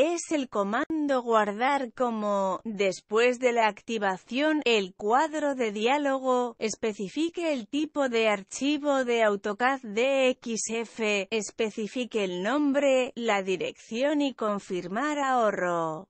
es el comando guardar como, después de la activación, el cuadro de diálogo, especifique el tipo de archivo de AutoCAD DXF, especifique el nombre, la dirección y confirmar ahorro.